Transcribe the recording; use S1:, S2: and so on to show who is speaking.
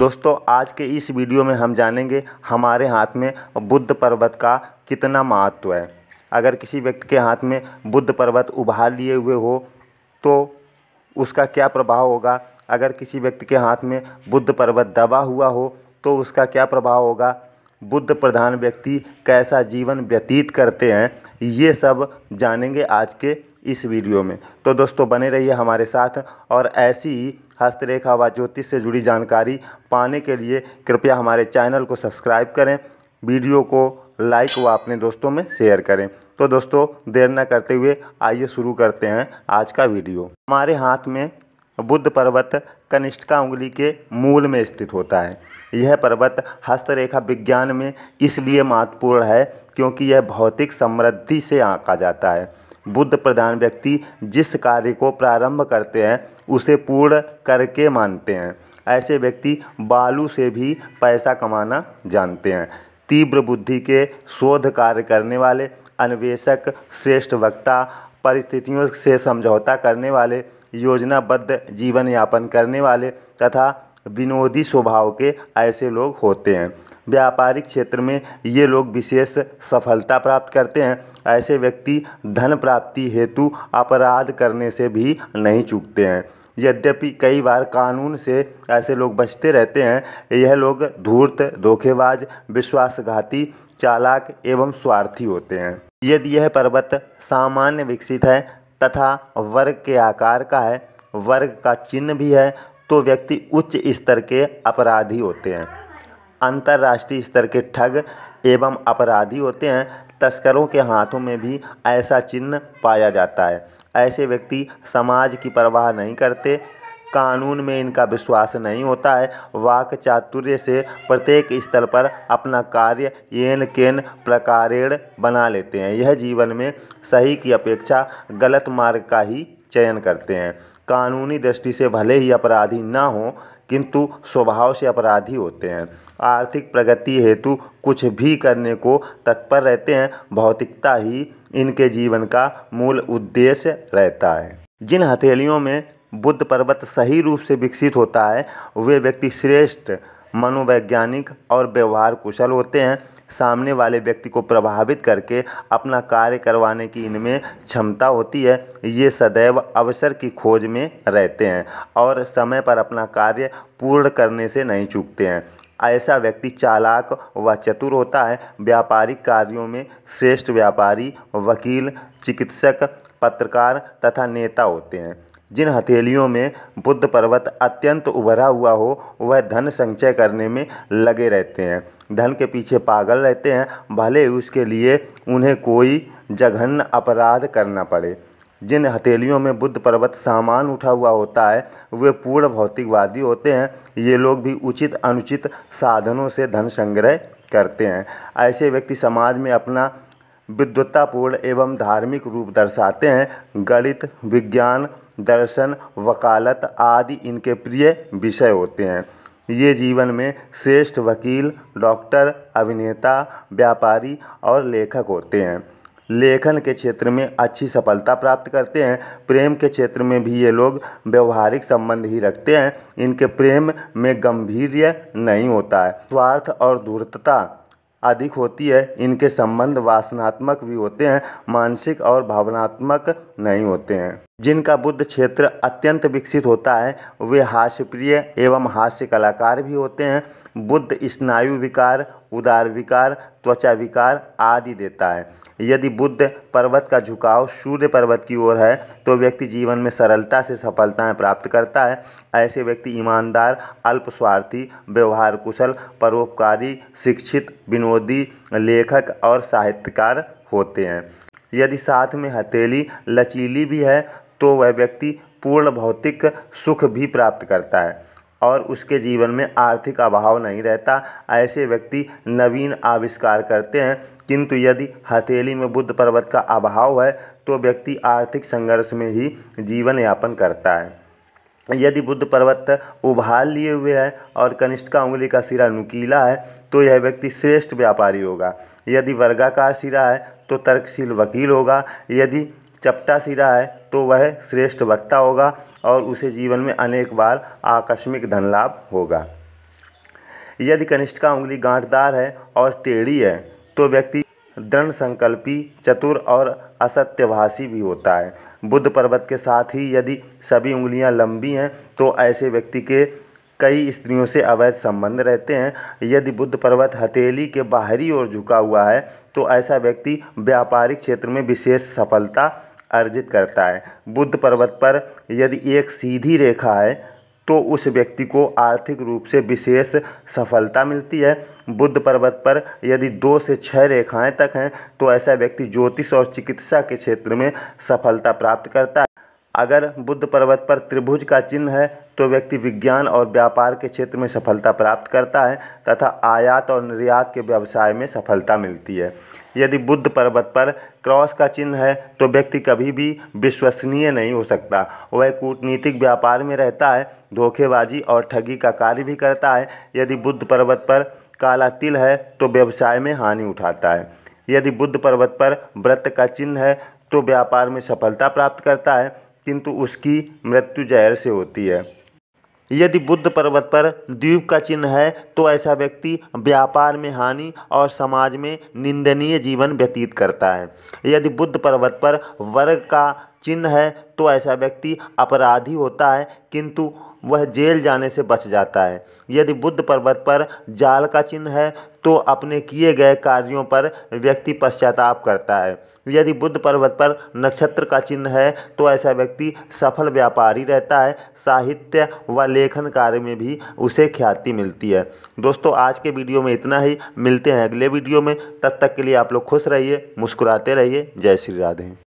S1: दोस्तों आज के इस वीडियो में हम जानेंगे हमारे हाथ में बुद्ध पर्वत का कितना महत्व है अगर किसी व्यक्ति के हाथ में बुद्ध पर्वत उभार लिए हुए हो तो उसका क्या प्रभाव होगा अगर किसी व्यक्ति के हाथ में बुद्ध पर्वत दबा हुआ हो तो उसका क्या प्रभाव होगा बुद्ध प्रधान व्यक्ति कैसा जीवन व्यतीत करते हैं ये सब जानेंगे आज के इस वीडियो में तो दोस्तों बने रहिए हमारे साथ और ऐसी ही हस्तरेखा व ज्योतिष से जुड़ी जानकारी पाने के लिए कृपया हमारे चैनल को सब्सक्राइब करें वीडियो को लाइक व अपने दोस्तों में शेयर करें तो दोस्तों देर न करते हुए आइए शुरू करते हैं आज का वीडियो हमारे हाथ में बुद्ध पर्वत कनिष्ठका उंगली के मूल में स्थित होता है यह पर्वत हस्तरेखा विज्ञान में इसलिए महत्वपूर्ण है क्योंकि यह भौतिक समृद्धि से आँका जाता है बुद्ध प्रधान व्यक्ति जिस कार्य को प्रारंभ करते हैं उसे पूर्ण करके मानते हैं ऐसे व्यक्ति बालू से भी पैसा कमाना जानते हैं तीव्र बुद्धि के शोध कार्य करने वाले अन्वेषक श्रेष्ठ वक्ता परिस्थितियों से समझौता करने वाले योजनाबद्ध जीवन यापन करने वाले तथा विनोदी स्वभाव के ऐसे लोग होते हैं व्यापारिक क्षेत्र में ये लोग विशेष सफलता प्राप्त करते हैं ऐसे व्यक्ति धन प्राप्ति हेतु अपराध करने से भी नहीं चूकते हैं यद्यपि कई बार कानून से ऐसे लोग बचते रहते हैं यह लोग धूर्त धोखेबाज विश्वासघाती चालाक एवं स्वार्थी होते हैं यदि यह पर्वत सामान्य विकसित है तथा वर्ग के आकार का है वर्ग का चिन्ह भी है तो व्यक्ति उच्च स्तर के अपराधी होते हैं अंतर्राष्ट्रीय स्तर के ठग एवं अपराधी होते हैं तस्करों के हाथों में भी ऐसा चिन्ह पाया जाता है ऐसे व्यक्ति समाज की परवाह नहीं करते कानून में इनका विश्वास नहीं होता है वाक चातुर्य से प्रत्येक स्थल पर अपना कार्य येन केन प्रकारेण बना लेते हैं यह जीवन में सही की अपेक्षा गलत मार्ग का ही चयन करते हैं कानूनी दृष्टि से भले ही अपराधी ना हो किंतु स्वभाव से अपराधी होते हैं आर्थिक प्रगति हेतु कुछ भी करने को तत्पर रहते हैं भौतिकता ही इनके जीवन का मूल उद्देश्य रहता है जिन हथेलियों में बुद्ध पर्वत सही रूप से विकसित होता है वे व्यक्ति श्रेष्ठ मनोवैज्ञानिक और व्यवहार कुशल होते हैं सामने वाले व्यक्ति को प्रभावित करके अपना कार्य करवाने की इनमें क्षमता होती है ये सदैव अवसर की खोज में रहते हैं और समय पर अपना कार्य पूर्ण करने से नहीं चूकते हैं ऐसा व्यक्ति चालाक व चतुर होता है व्यापारिक कार्यों में श्रेष्ठ व्यापारी वकील चिकित्सक पत्रकार तथा नेता होते हैं जिन हथेलियों में बुद्ध पर्वत अत्यंत उभरा हुआ हो वह धन संचय करने में लगे रहते हैं धन के पीछे पागल रहते हैं भले उसके लिए उन्हें कोई जघन्य अपराध करना पड़े जिन हथेलियों में बुद्ध पर्वत सामान उठा हुआ होता है वे पूर्ण भौतिकवादी होते हैं ये लोग भी उचित अनुचित साधनों से धन संग्रह करते हैं ऐसे व्यक्ति समाज में अपना विद्वत्तापूर्ण एवं धार्मिक रूप दर्शाते हैं गणित विज्ञान दर्शन वकालत आदि इनके प्रिय विषय होते हैं ये जीवन में श्रेष्ठ वकील डॉक्टर अभिनेता व्यापारी और लेखक होते हैं लेखन के क्षेत्र में अच्छी सफलता प्राप्त करते हैं प्रेम के क्षेत्र में भी ये लोग व्यवहारिक संबंध ही रखते हैं इनके प्रेम में गंभीर्य नहीं होता है स्वार्थ और धूर्तता अधिक होती है इनके संबंध वासनात्मक भी होते हैं मानसिक और भावनात्मक नहीं होते हैं जिनका बुद्ध क्षेत्र अत्यंत विकसित होता है वे हास्यप्रिय एवं हास्य कलाकार भी होते हैं बुद्ध स्नायु विकार उदार विकार त्वचा विकार आदि देता है यदि बुद्ध पर्वत का झुकाव सूर्य पर्वत की ओर है तो व्यक्ति जीवन में सरलता से सफलताएं प्राप्त करता है ऐसे व्यक्ति ईमानदार अल्पस्वार्थी व्यवहार कुशल परोपकारी शिक्षित विनोदी लेखक और साहित्यकार होते हैं यदि साथ में हथेली लचीली भी है तो वह व्यक्ति पूर्ण भौतिक सुख भी प्राप्त करता है और उसके जीवन में आर्थिक अभाव नहीं रहता ऐसे व्यक्ति नवीन आविष्कार करते हैं किंतु यदि हथेली में बुद्ध पर्वत का अभाव है तो व्यक्ति आर्थिक संघर्ष में ही जीवन यापन करता है यदि बुद्ध पर्वत उभार लिए हुए है और कनिष्ठ का उंगली का सिरा नुकीला है तो यह व्यक्ति श्रेष्ठ व्यापारी होगा यदि वर्गाकार सिरा है तो तर्कशील वकील होगा यदि चपटा सिरा है तो वह श्रेष्ठ वक्ता होगा और उसे जीवन में अनेक बार आकस्मिक धन लाभ होगा यदि कनिष्ठ का उंगली गांठदार है और टेढ़ी है तो व्यक्ति दृढ़ संकल्पी चतुर और असत्यभाषी भी होता है बुद्ध पर्वत के साथ ही यदि सभी उंगलियां लंबी हैं तो ऐसे व्यक्ति के कई स्त्रियों से अवैध संबंध रहते हैं यदि बुद्ध पर्वत हथेली के बाहरी ओर झुका हुआ है तो ऐसा व्यक्ति व्यापारिक क्षेत्र में विशेष सफलता अर्जित करता है बुद्ध पर्वत पर यदि एक सीधी रेखा है तो उस व्यक्ति को आर्थिक रूप से विशेष सफलता मिलती है बुद्ध पर्वत पर यदि दो से छः रेखाएं तक हैं तो ऐसा व्यक्ति ज्योतिष और चिकित्सा के क्षेत्र में सफलता प्राप्त करता है अगर बुद्ध पर्वत पर त्रिभुज का चिन्ह है तो व्यक्ति विज्ञान और व्यापार के क्षेत्र में सफलता प्राप्त करता है तथा आयात और निर्यात के व्यवसाय में सफलता मिलती है यदि बुद्ध पर्वत पर क्रॉस का चिन्ह है तो व्यक्ति कभी भी विश्वसनीय नहीं हो सकता वह कूटनीतिक व्यापार में रहता है धोखेबाजी और ठगी का कार्य भी करता है यदि बुद्ध पर्वत पर काला तिल है तो व्यवसाय में हानि उठाता है यदि बुद्ध पर्वत पर व्रत का चिन्ह है तो व्यापार में सफलता प्राप्त करता है किंतु उसकी मृत्यु जहर से होती है यदि बुद्ध पर्वत पर द्वीप का चिन्ह है तो ऐसा व्यक्ति व्यापार में हानि और समाज में निंदनीय जीवन व्यतीत करता है यदि बुद्ध पर्वत पर वर्ग का चिन्ह है तो ऐसा व्यक्ति अपराधी होता है किंतु वह जेल जाने से बच जाता है यदि बुद्ध पर्वत पर जाल का चिन्ह है तो अपने किए गए कार्यों पर व्यक्ति पश्चाताप करता है यदि बुद्ध पर्वत पर नक्षत्र का चिन्ह है तो ऐसा व्यक्ति सफल व्यापारी रहता है साहित्य व लेखन कार्य में भी उसे ख्याति मिलती है दोस्तों आज के वीडियो में इतना ही मिलते हैं अगले वीडियो में तब तक के लिए आप लोग खुश रहिए मुस्कुराते रहिए जय श्री राधे